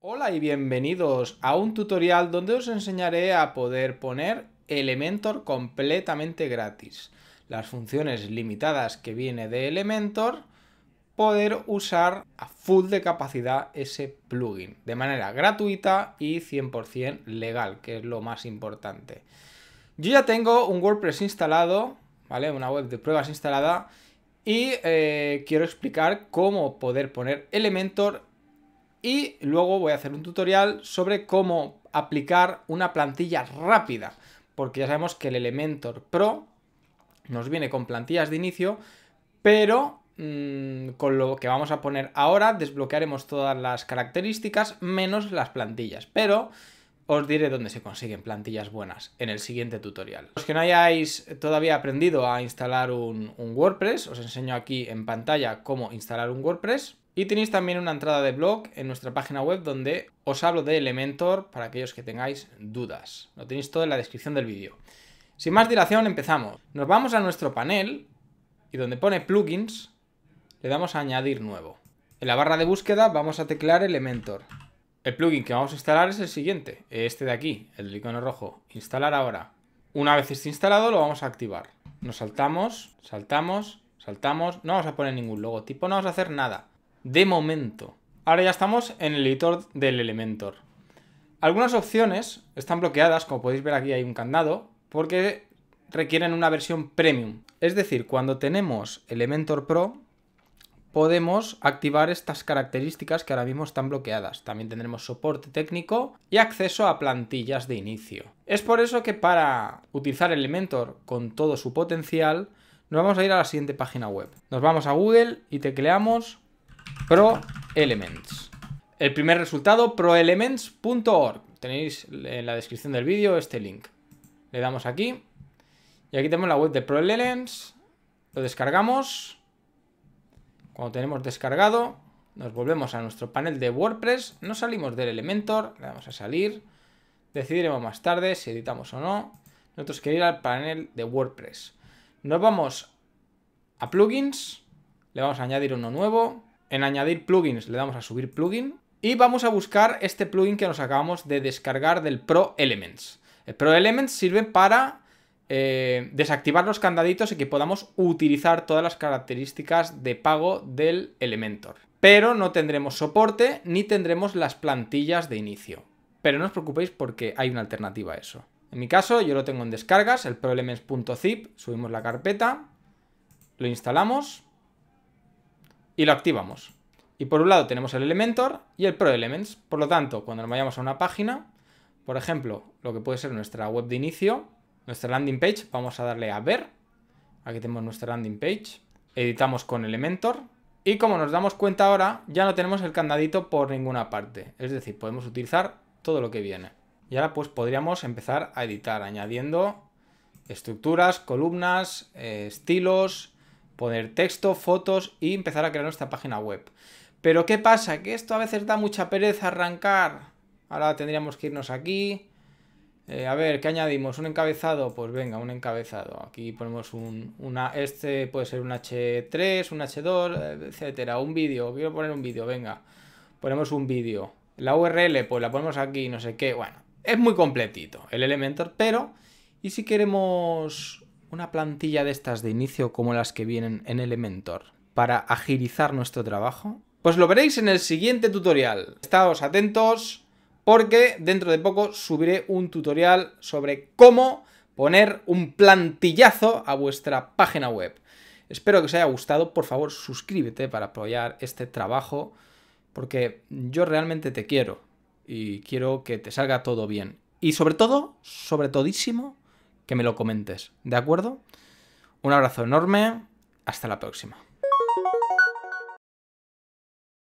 Hola y bienvenidos a un tutorial donde os enseñaré a poder poner Elementor completamente gratis. Las funciones limitadas que viene de Elementor, poder usar a full de capacidad ese plugin de manera gratuita y 100% legal, que es lo más importante. Yo ya tengo un WordPress instalado, ¿vale? Una web de pruebas instalada y eh, quiero explicar cómo poder poner Elementor y luego voy a hacer un tutorial sobre cómo aplicar una plantilla rápida, porque ya sabemos que el Elementor Pro nos viene con plantillas de inicio, pero mm, con lo que vamos a poner ahora desbloquearemos todas las características menos las plantillas, pero os diré dónde se consiguen plantillas buenas en el siguiente tutorial. Los que no hayáis todavía aprendido a instalar un WordPress, os enseño aquí en pantalla cómo instalar un WordPress. Y tenéis también una entrada de blog en nuestra página web donde os hablo de Elementor para aquellos que tengáis dudas. Lo tenéis todo en la descripción del vídeo. Sin más dilación, empezamos. Nos vamos a nuestro panel y donde pone plugins, le damos a añadir nuevo. En la barra de búsqueda vamos a teclear Elementor. El plugin que vamos a instalar es el siguiente, este de aquí, el del icono rojo, instalar ahora. Una vez esté instalado lo vamos a activar. Nos saltamos, saltamos, saltamos, no vamos a poner ningún logotipo, no vamos a hacer nada de momento. Ahora ya estamos en el editor del Elementor. Algunas opciones están bloqueadas, como podéis ver aquí hay un candado, porque requieren una versión premium. Es decir, cuando tenemos Elementor Pro, podemos activar estas características que ahora mismo están bloqueadas. También tendremos soporte técnico y acceso a plantillas de inicio. Es por eso que para utilizar Elementor con todo su potencial, nos vamos a ir a la siguiente página web. Nos vamos a Google y tecleamos Pro Elements. El primer resultado, proelements.org. Tenéis en la descripción del vídeo este link. Le damos aquí. Y aquí tenemos la web de Pro Lo descargamos. Cuando tenemos descargado, nos volvemos a nuestro panel de WordPress. no salimos del Elementor. Le damos a salir. Decidiremos más tarde si editamos o no. Nosotros queremos ir al panel de WordPress. Nos vamos a plugins. Le vamos a añadir uno nuevo en añadir plugins le damos a subir plugin y vamos a buscar este plugin que nos acabamos de descargar del Pro Elements. El Pro Elements sirve para eh, desactivar los candaditos y que podamos utilizar todas las características de pago del Elementor. Pero no tendremos soporte ni tendremos las plantillas de inicio. Pero no os preocupéis porque hay una alternativa a eso. En mi caso yo lo tengo en descargas, el proelements.zip, subimos la carpeta, lo instalamos y lo activamos. Y por un lado tenemos el Elementor y el Pro Elements Por lo tanto, cuando nos vayamos a una página, por ejemplo, lo que puede ser nuestra web de inicio, nuestra landing page, vamos a darle a ver. Aquí tenemos nuestra landing page. Editamos con Elementor. Y como nos damos cuenta ahora, ya no tenemos el candadito por ninguna parte. Es decir, podemos utilizar todo lo que viene. Y ahora pues podríamos empezar a editar añadiendo estructuras, columnas, eh, estilos, poner texto, fotos y empezar a crear nuestra página web. Pero ¿qué pasa? Que esto a veces da mucha pereza arrancar. Ahora tendríamos que irnos aquí. Eh, a ver, ¿qué añadimos? ¿Un encabezado? Pues venga, un encabezado. Aquí ponemos un... Una, este puede ser un H3, un H2, etcétera. Un vídeo. Quiero poner un vídeo, venga. Ponemos un vídeo. La URL, pues la ponemos aquí, no sé qué. Bueno, es muy completito el Elementor, pero... ¿Y si queremos una plantilla de estas de inicio como las que vienen en Elementor para agilizar nuestro trabajo? Pues lo veréis en el siguiente tutorial. Estados atentos porque dentro de poco subiré un tutorial sobre cómo poner un plantillazo a vuestra página web. Espero que os haya gustado, por favor suscríbete para apoyar este trabajo, porque yo realmente te quiero y quiero que te salga todo bien. Y sobre todo, sobre todísimo, que me lo comentes, ¿de acuerdo? Un abrazo enorme, hasta la próxima.